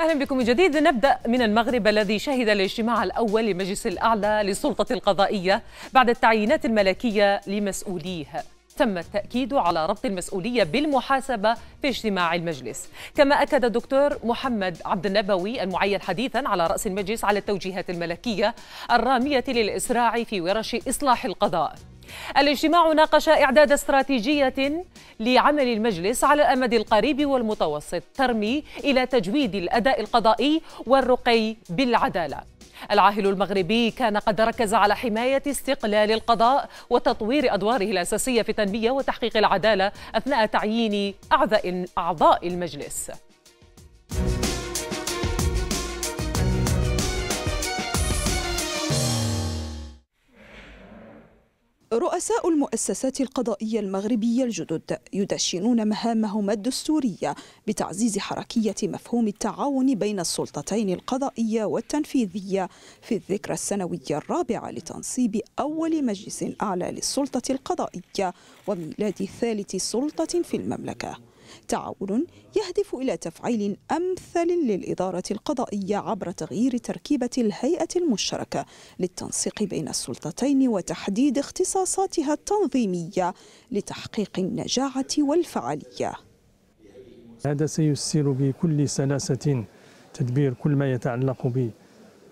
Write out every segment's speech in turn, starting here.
اهلا بكم من جديد نبدا من المغرب الذي شهد الاجتماع الاول لمجلس الاعلى للسلطه القضائيه بعد التعيينات الملكيه لمسؤوليه تم التأكيد على ربط المسؤولية بالمحاسبة في اجتماع المجلس كما أكد الدكتور محمد عبد النبوي المعين حديثا على رأس المجلس على التوجيهات الملكية الرامية للإسراع في ورش إصلاح القضاء الاجتماع ناقش إعداد استراتيجية لعمل المجلس على الأمد القريب والمتوسط ترمي إلى تجويد الأداء القضائي والرقي بالعدالة العاهل المغربي كان قد ركز على حماية استقلال القضاء وتطوير أدواره الأساسية في التنمية وتحقيق العدالة أثناء تعيين أعضاء المجلس رؤساء المؤسسات القضائية المغربية الجدد يدشنون مهامهم الدستورية بتعزيز حركية مفهوم التعاون بين السلطتين القضائية والتنفيذية في الذكرى السنوية الرابعة لتنصيب أول مجلس أعلى للسلطة القضائية وميلاد ثالث سلطة في المملكة تعاون يهدف إلى تفعيل أمثل للإدارة القضائية عبر تغيير تركيبة الهيئة المشتركة للتنسيق بين السلطتين وتحديد اختصاصاتها التنظيمية لتحقيق النجاعة والفعالية هذا سيسير بكل سلاسة تدبير كل ما يتعلق ب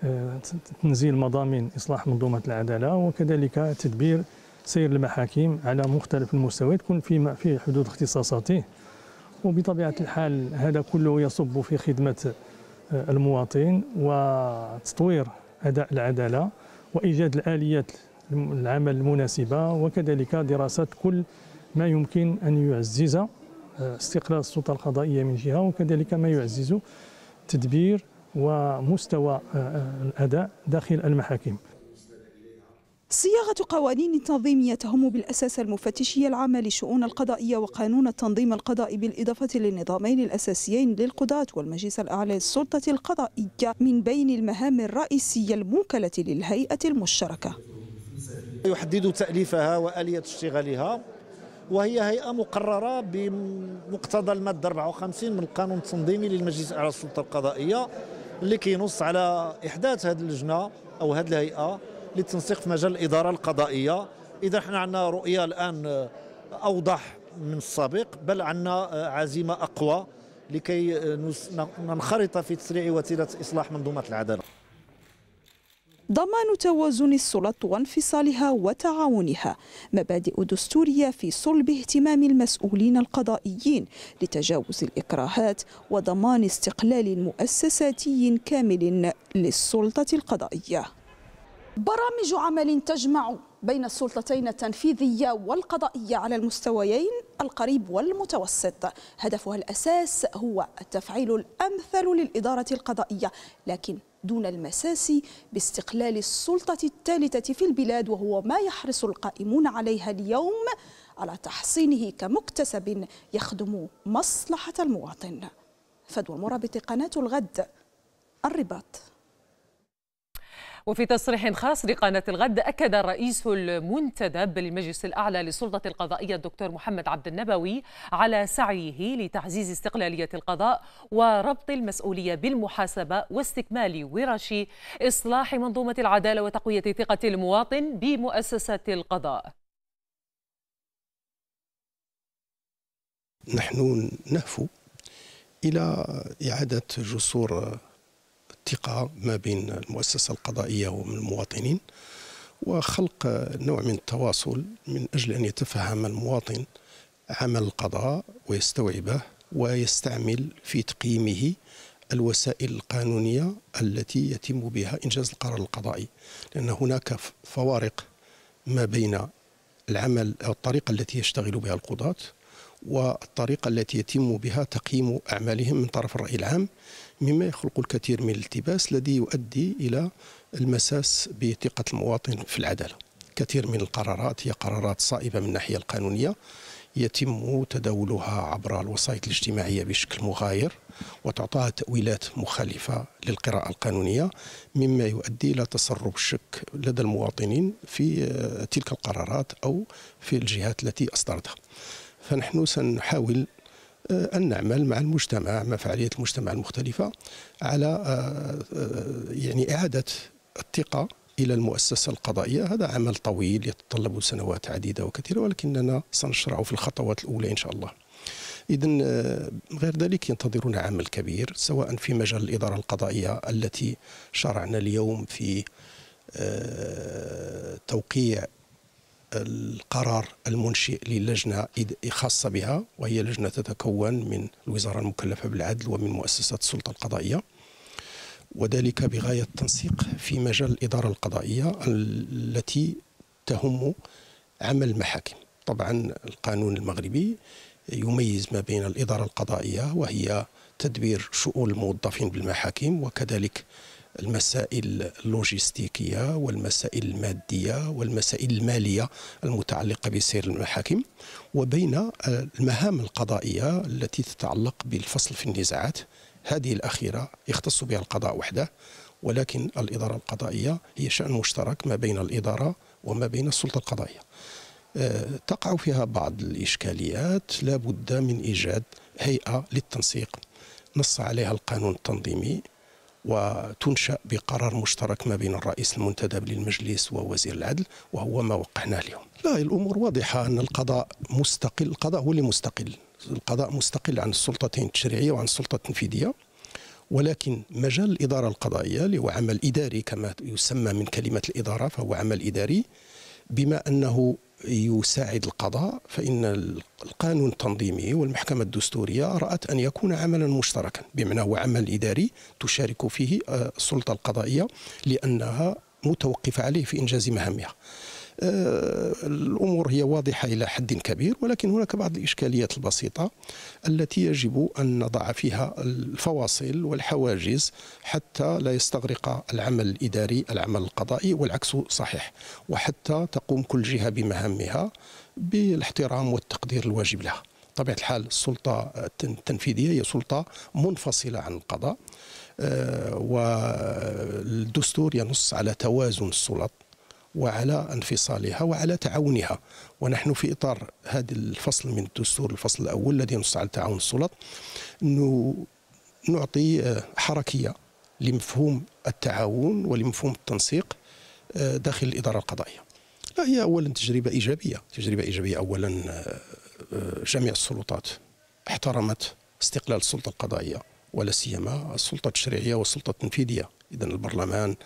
آه، تنزيل مضامين إصلاح منظومة العدالة وكذلك تدبير سير المحاكم على مختلف المستويات تكون في حدود اختصاصاته وبطبيعة الحال هذا كله يصب في خدمة آه، المواطن وتطوير أداء العدالة وإيجاد الآليات العمل المناسبة وكذلك دراسة كل ما يمكن أن يعزز آه، استقلال السلطة القضائية من جهة وكذلك ما يعزز تدبير ومستوى آه، الأداء داخل المحاكم صياغة قوانين تنظيمية تهم بالأساس المفتشية العامة للشؤون القضائية وقانون التنظيم القضائي بالإضافة للنظامين الأساسيين للقضاة والمجلس الأعلى للسلطة القضائية من بين المهام الرئيسية الموكلة للهيئة المشتركة يحدد تأليفها وآلية اشتغالها وهي هيئة مقررة بمقتضى المادة 54 من القانون التنظيمي للمجلس الأعلى للسلطة القضائية اللي كينص على إحداث هذه اللجنة أو هذه الهيئة للتنسيق في مجال الاداره القضائيه اذا حنا عندنا رؤيه الان آه، اوضح من السابق بل عندنا آه، عزيمه اقوى لكي آه، ننخرط في تسريع وتيره اصلاح منظومه العداله ضمان توازن السلط وانفصالها وتعاونها مبادئ دستوريه في صلب اهتمام المسؤولين القضائيين لتجاوز الاكراهات وضمان استقلال مؤسساتي كامل للسلطه القضائيه برامج عمل تجمع بين السلطتين التنفيذية والقضائية على المستويين القريب والمتوسط هدفها الأساس هو التفعيل الأمثل للإدارة القضائية لكن دون المساس باستقلال السلطة الثالثة في البلاد وهو ما يحرص القائمون عليها اليوم على تحصينه كمكتسب يخدم مصلحة المواطن فدوى المرابط قناة الغد الرباط وفي تصريح خاص لقناة الغد أكد الرئيس المنتدب للمجلس الأعلى للسلطة القضائية الدكتور محمد عبد النبوي على سعيه لتعزيز استقلالية القضاء وربط المسؤولية بالمحاسبة واستكمال ورش إصلاح منظومة العدالة وتقوية ثقة المواطن بمؤسسة القضاء نحن نهفو إلى إعادة جسور الثقة ما بين المؤسسة القضائية ومن المواطنين وخلق نوع من التواصل من أجل أن يتفهم المواطن عمل القضاء ويستوعبه ويستعمل في تقييمه الوسائل القانونية التي يتم بها إنجاز القرار القضائي لأن هناك فوارق ما بين العمل أو الطريقة التي يشتغل بها القضاة والطريقة التي يتم بها تقييم أعمالهم من طرف الرأي العام مما يخلق الكثير من الالتباس الذي يؤدي إلى المساس بثقة المواطن في العدالة كثير من القرارات هي قرارات صائبة من الناحية القانونية يتم تداولها عبر الوسائط الاجتماعية بشكل مغاير وتعطاها تأويلات مخالفة للقراءة القانونية مما يؤدي إلى تسرب الشك لدى المواطنين في تلك القرارات أو في الجهات التي أصدرتها فنحن سنحاول آه، أن نعمل مع المجتمع مع فعاليات المجتمع المختلفة على آه، آه، يعني إعادة الثقة إلى المؤسسة القضائية هذا عمل طويل يتطلب سنوات عديدة وكثيرة ولكننا سنشرع في الخطوات الأولى إن شاء الله إذا غير ذلك ينتظرنا عمل كبير سواء في مجال الإدارة القضائية التي شرعنا اليوم في توقيع القرار المنشئ للجنة خاصة بها وهي لجنة تتكون من الوزارة المكلفة بالعدل ومن مؤسسات السلطة القضائية وذلك بغاية التنسيق في مجال الإدارة القضائية التي تهم عمل المحاكم طبعا القانون المغربي يميز ما بين الإدارة القضائية وهي تدبير شؤون الموظفين بالمحاكم وكذلك المسائل اللوجستيكية والمسائل المادية والمسائل المالية المتعلقة بسير المحاكم وبين المهام القضائية التي تتعلق بالفصل في النزاعات هذه الأخيرة يختص بها القضاء وحده ولكن الإدارة القضائية هي شأن مشترك ما بين الإدارة وما بين السلطة القضائية آه، تقع فيها بعض الإشكاليات لابد من إيجاد هيئة للتنسيق نص عليها القانون التنظيمي وتنشأ بقرار مشترك ما بين الرئيس المنتدب للمجلس ووزير العدل وهو ما وقعناه اليوم لا الأمور واضحة أن القضاء مستقل القضاء هو اللي مستقل القضاء مستقل عن السلطتين التشريعية وعن السلطة التنفيذية ولكن مجال الإدارة القضائية اللي هو عمل إداري كما يسمى من كلمة الإدارة فهو عمل إداري بما أنه يساعد القضاء فإن القانون التنظيمي والمحكمة الدستورية رأت أن يكون عملا مشتركا بمعنى هو عمل إداري تشارك فيه آه، السلطة القضائية لأنها متوقفة عليه في إنجاز مهامها آه، الأمور هي واضحة إلى حد كبير ولكن هناك بعض الإشكاليات البسيطة التي يجب أن نضع فيها الفواصل والحواجز حتى لا يستغرق العمل الإداري العمل القضائي والعكس صحيح وحتى تقوم كل جهة بمهامها بالاحترام والتقدير الواجب لها طبيعة الحال السلطة التنفيذية هي سلطة منفصلة عن القضاء آه، والدستور ينص على توازن السلطة وعلى انفصالها وعلى تعاونها ونحن في اطار هذا الفصل من الدستور الفصل الاول الذي نص على تعاون السلط نعطي آه، حركيه لمفهوم التعاون ولمفهوم التنسيق آه، داخل الاداره القضائيه. لا هي اولا تجربه ايجابيه، تجربه ايجابيه اولا آه، جميع السلطات احترمت استقلال السلطه القضائيه ولا سيما السلطه التشريعيه والسلطه التنفيذيه، اذا البرلمان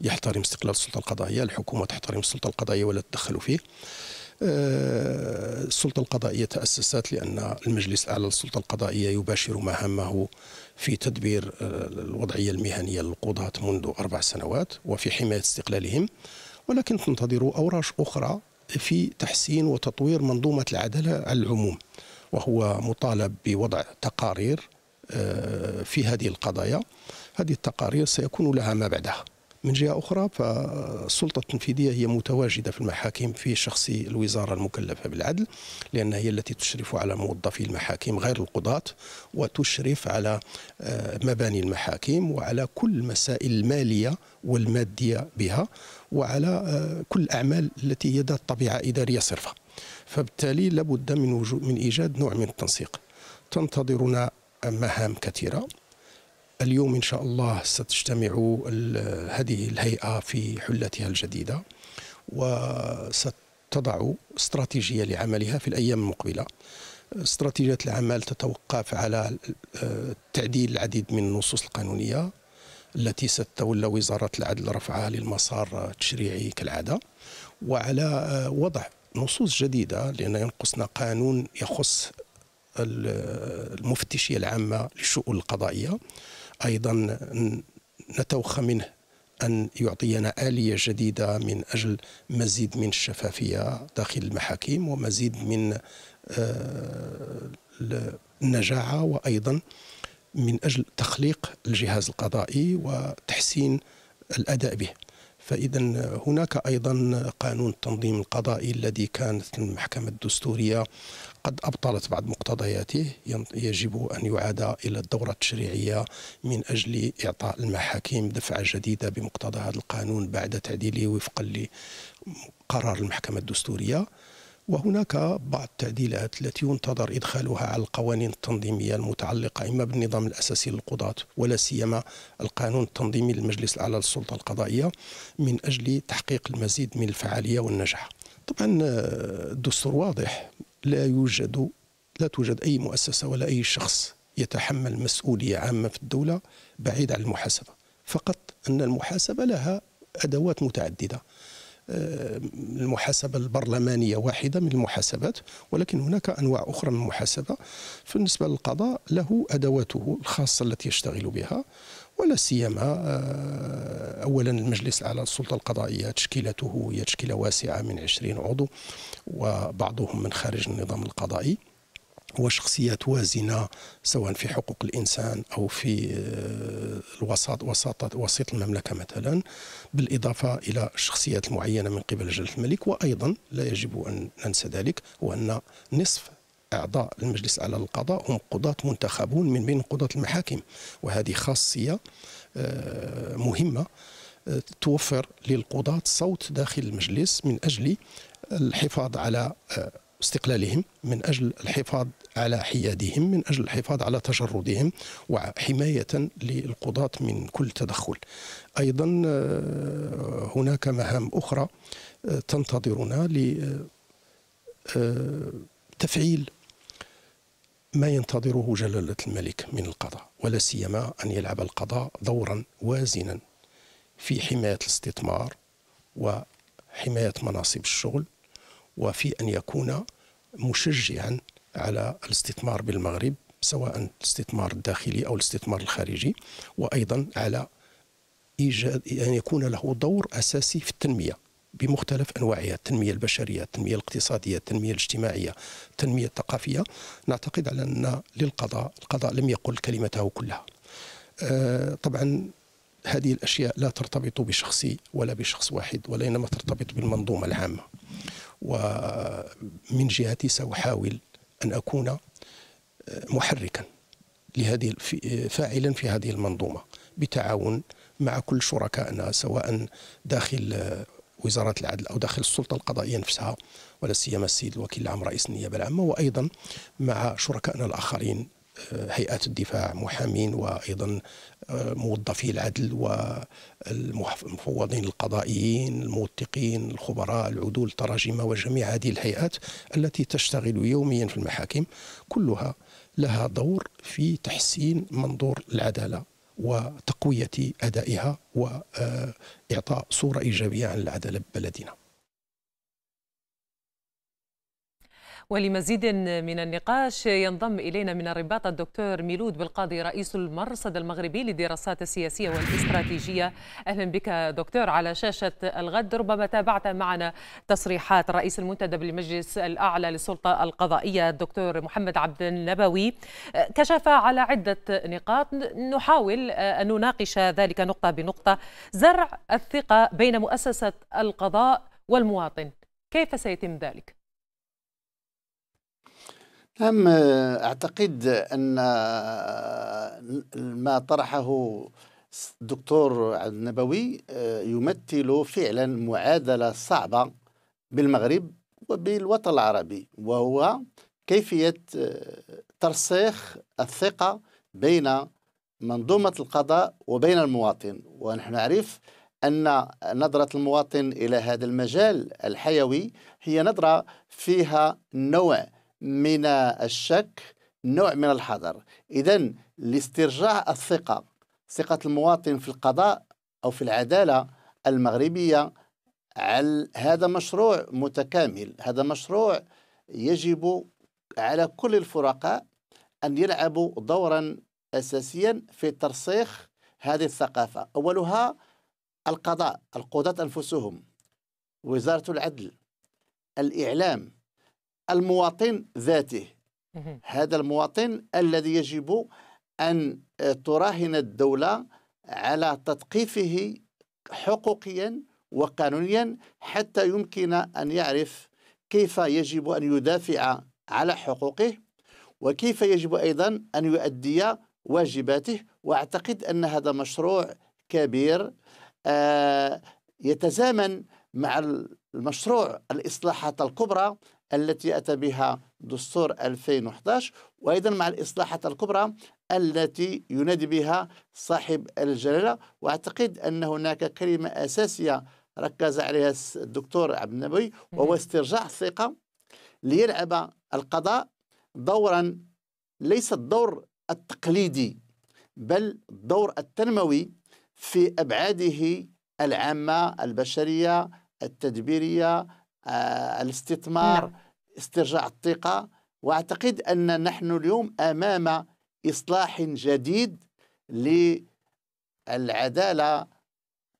يحترم استقلال السلطه القضائيه الحكومه تحترم السلطه القضائيه ولا تتدخل فيه آه، السلطة القضائية تأسست لأن المجلس الأعلى للسلطة القضائية يباشر مهامه في تدبير آه، الوضعية المهنية للقضاة منذ أربع سنوات وفي حماية استقلالهم ولكن تنتظر أوراش أخرى في تحسين وتطوير منظومة العدالة على العموم وهو مطالب بوضع تقارير آه، في هذه القضايا هذه التقارير سيكون لها ما بعدها من جهة أخرى فالسلطة التنفيذية هي متواجدة في المحاكم في شخص الوزارة المكلفة بالعدل لان هي التي تشرف على موظفي المحاكم غير القضاة وتشرف على آه، مباني المحاكم وعلى كل المسائل المالية والمادية بها وعلى آه، كل الأعمال التي هي ذات طبيعة إدارية صرفة فبالتالي لابد من, وجود من إيجاد نوع من التنسيق تنتظرنا مهام كثيرة اليوم إن شاء الله ستجتمع هذه الهيئة في حلتها الجديدة وستضع استراتيجية لعملها في الأيام المقبلة استراتيجية العمل تتوقف على آه، تعديل العديد من النصوص القانونية التي ستتولى وزارة العدل رفعها للمسار التشريعي كالعادة وعلى آه، وضع نصوص جديدة لأن ينقصنا قانون يخص المفتشية العامة للشؤون القضائية أيضا نتوخى منه أن يعطينا آلية جديدة من أجل مزيد من الشفافية داخل المحاكم ومزيد من آه، النجاعة وأيضا من أجل تخليق الجهاز القضائي وتحسين الأداء به فإذا هناك أيضا قانون التنظيم القضائي الذي كانت المحكمة الدستورية قد أبطلت بعض مقتضياته يجب أن يعاد إلى الدورة التشريعية من أجل إعطاء المحاكم دفعة جديدة بمقتضى هذا القانون بعد تعديله وفقا لقرار المحكمة الدستورية وهناك بعض التعديلات التي ينتظر ادخالها على القوانين التنظيميه المتعلقه اما بالنظام الاساسي للقضاه ولا سيما القانون التنظيمي للمجلس الاعلى للسلطه القضائيه من اجل تحقيق المزيد من الفعاليه والنجاح. طبعا الدستور آه، واضح لا يوجد لا توجد اي مؤسسه ولا اي شخص يتحمل مسؤوليه عامه في الدوله بعيد عن المحاسبه، فقط ان المحاسبه لها ادوات متعدده. المحاسبة البرلمانية واحدة من المحاسبات ولكن هناك أنواع أخرى من المحاسبة بالنسبة للقضاء له أدواته الخاصة التي يشتغل بها ولا سيما آه، اولا المجلس الاعلى للسلطه القضائيه تشكيلته هي تشكيله واسعه من 20 عضو وبعضهم من خارج النظام القضائي وشخصيات وازنة سواء في حقوق الإنسان أو في آه، الوساط وساطة وسيط المملكة مثلا بالإضافة إلى الشخصيات المعينة من قبل جلالة الملك وأيضا لا يجب أن ننسى ذلك هو أن نصف أعضاء المجلس على القضاء هم قضاة منتخبون من بين قضاة المحاكم وهذه خاصية آه، مهمة آه، توفر للقضاة صوت داخل المجلس من أجل الحفاظ على استقلالهم من أجل الحفاظ على حيادهم من أجل الحفاظ على تجردهم وحماية للقضاة من كل تدخل أيضا آه، هناك مهام أخرى آه، تنتظرنا لتفعيل آه، ما ينتظره جلالة الملك من القضاء ولا سيما أن يلعب القضاء دورا وازنا في حماية الاستثمار وحماية مناصب الشغل وفي أن يكون مشجعا على الاستثمار بالمغرب سواء الاستثمار الداخلي او الاستثمار الخارجي وايضا على ايجاد ان يعني يكون له دور اساسي في التنميه بمختلف انواعها التنميه البشريه، التنميه الاقتصاديه، التنميه الاجتماعيه، التنميه الثقافيه، نعتقد على ان للقضاء، القضاء لم يقل كلمته كلها. آه طبعا هذه الاشياء لا ترتبط بشخصي ولا بشخص واحد ولا انما ترتبط بالمنظومه العامه. ومن جهتي ساحاول أن أكون آه، محركا لهذه فاعلا في هذه المنظومة بتعاون مع كل شركائنا سواء داخل آه، وزارة العدل أو داخل السلطة القضائية نفسها ولا سيما السيد الوكيل العام رئيس النيابة العامة وأيضا مع شركائنا الآخرين هيئات الدفاع محامين وايضا آه، موظفي العدل والمفوضين القضائيين الموثقين الخبراء العدول التراجمه وجميع هذه الهيئات التي تشتغل يوميا في المحاكم كلها لها دور في تحسين منظور العداله وتقويه ادائها واعطاء صوره ايجابيه عن العداله ببلدنا ولمزيد من النقاش ينضم إلينا من الرباط الدكتور ميلود بالقاضي رئيس المرصد المغربي للدراسات السياسية والاستراتيجية أهلا بك دكتور على شاشة الغد ربما تابعت معنا تصريحات رئيس المنتدب للمجلس الأعلى للسلطة القضائية الدكتور محمد عبد النبوي كشف على عدة نقاط نحاول أن نناقش ذلك نقطة بنقطة زرع الثقة بين مؤسسة القضاء والمواطن كيف سيتم ذلك؟ نعم أعتقد أن آه، ما طرحه الدكتور عبد النبوي آه، يمثل فعلا معادلة صعبة بالمغرب وبالوطن العربي وهو كيفية آه، ترسيخ الثقة بين منظومة القضاء وبين المواطن ونحن نعرف أن نظرة المواطن إلى هذا المجال الحيوي هي نظرة فيها نوع من الشك نوع من الحذر إذا لاسترجاع الثقة ثقة المواطن في القضاء أو في العدالة المغربية على هذا مشروع متكامل هذا مشروع يجب على كل الفرقاء أن يلعبوا دورا أساسيا في ترسيخ هذه الثقافة أولها القضاء القضاة أنفسهم وزارة العدل الإعلام المواطن ذاته هذا المواطن الذي يجب أن تراهن الدولة على تثقيفه حقوقيا وقانونيا حتى يمكن أن يعرف كيف يجب أن يدافع على حقوقه وكيف يجب أيضا أن يؤدي واجباته وأعتقد أن هذا مشروع كبير آه، يتزامن مع المشروع الإصلاحات الكبرى التي أتى بها دستور 2011 وأيضا مع الإصلاحات الكبرى التي ينادي بها صاحب الجلالة وأعتقد أن هناك كلمة أساسية ركز عليها الدكتور عبد النبوي وهو استرجاع الثقة ليلعب القضاء دورا ليس الدور التقليدي بل الدور التنموي في أبعاده العامة البشرية التدبيرية آه، الاستثمار نعم. استرجاع الثقة وأعتقد أن نحن اليوم أمام إصلاح جديد للعدالة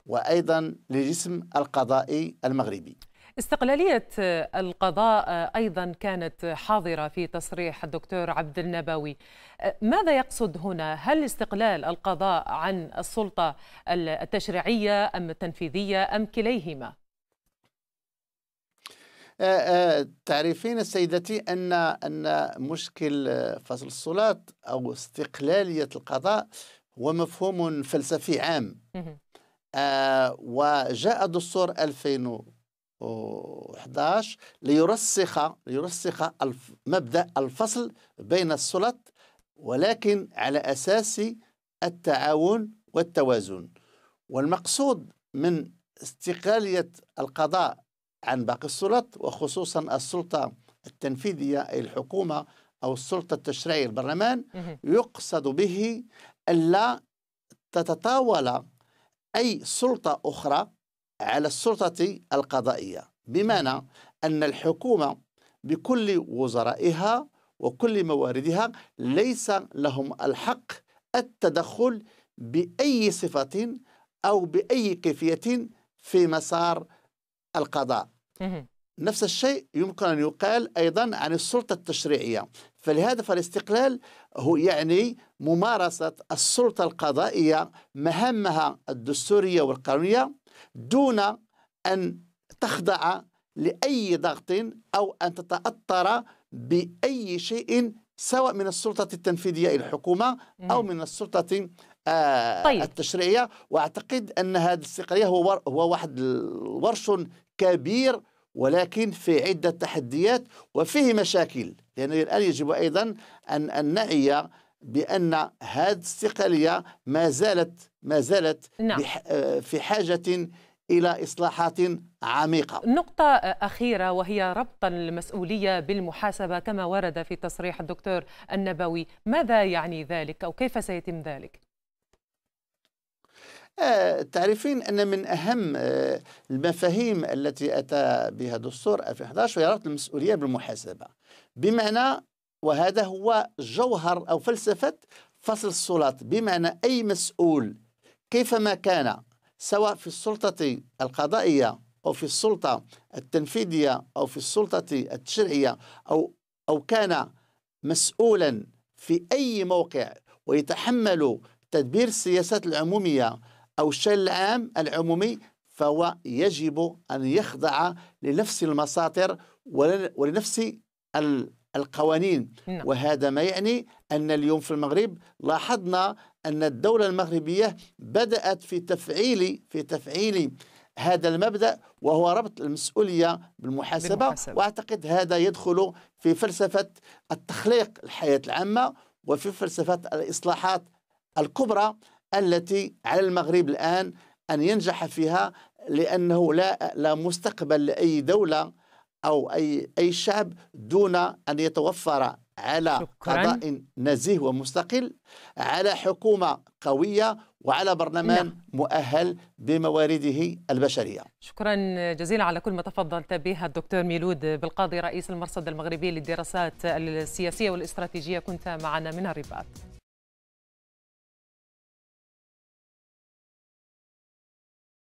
وأيضا لجسم القضائي المغربي استقلالية القضاء أيضا كانت حاضرة في تصريح الدكتور عبد النبوي آه، ماذا يقصد هنا؟ هل استقلال القضاء عن السلطة التشريعية أم التنفيذية أم كليهما؟ آه، آه، تعرفين سيدتي أن أن مشكل آه، فصل الصلاة أو استقلالية القضاء هو مفهوم فلسفي عام وجاء دستور 2011 ليرسخ ليرسخ مبدأ الفصل بين السلط ولكن على أساس التعاون والتوازن والمقصود من استقلالية القضاء عن باقي السلطات وخصوصا السلطة التنفيذية أي الحكومة أو السلطة التشريعية البرلمان يقصد به ألا تتطاول أي سلطة أخرى على السلطة القضائية بمعنى أن الحكومة بكل وزرائها وكل مواردها ليس لهم الحق التدخل بأي صفة أو بأي كيفية في مسار القضاء نفس الشيء يمكن أن يقال أيضا عن السلطة التشريعية فلهذا فالاستقلال هو يعني ممارسة السلطة القضائية مهامها الدستورية والقانونية دون أن تخضع لأي ضغط أو أن تتأثر بأي شيء سواء من السلطة التنفيذية الحكومة أو من السلطة آه طيب. التشريعيه واعتقد ان هذا الاستقلاليه هو هو واحد الورش كبير ولكن في عدة تحديات وفيه مشاكل لأنه الآن يجب أيضا أن, نعي بأن هذه الاستقلالية ما زالت ما زالت نعم. آه، في حاجة إلى إصلاحات عميقة نقطة أخيرة وهي ربط المسؤولية بالمحاسبة كما ورد في تصريح الدكتور النبوي ماذا يعني ذلك أو كيف سيتم ذلك؟ آه، تعرفين أن من أهم آه، المفاهيم التي أتى بها دستور 2011 هي ربط المسؤولية بالمحاسبة بمعنى وهذا هو جوهر أو فلسفة فصل السلطات بمعنى أي مسؤول كيفما كان سواء في السلطة القضائية أو في السلطة التنفيذية أو في السلطة التشريعية أو أو كان مسؤولا في أي موقع ويتحمل تدبير السياسات العمومية أو الشيء العام العمومي فهو يجب أن يخضع لنفس المساطر ولنفس القوانين نعم. وهذا ما يعني أن اليوم في المغرب لاحظنا أن الدولة المغربية بدأت في تفعيل في تفعيل هذا المبدا وهو ربط المسؤوليه بالمحاسبه, بالمحاسبة. واعتقد هذا يدخل في فلسفه التخليق الحياه العامه وفي فلسفه الاصلاحات الكبرى التي على المغرب الآن أن ينجح فيها لأنه لا لا مستقبل لأي دولة أو أي أي شعب دون أن يتوفر على شكراً. قضاء نزيه ومستقل على حكومة قوية وعلى برلمان نعم. مؤهل بموارده البشرية شكرا جزيلا على كل ما تفضلت به الدكتور ميلود بالقاضي رئيس المرصد المغربي للدراسات السياسية والاستراتيجية كنت معنا من الرباط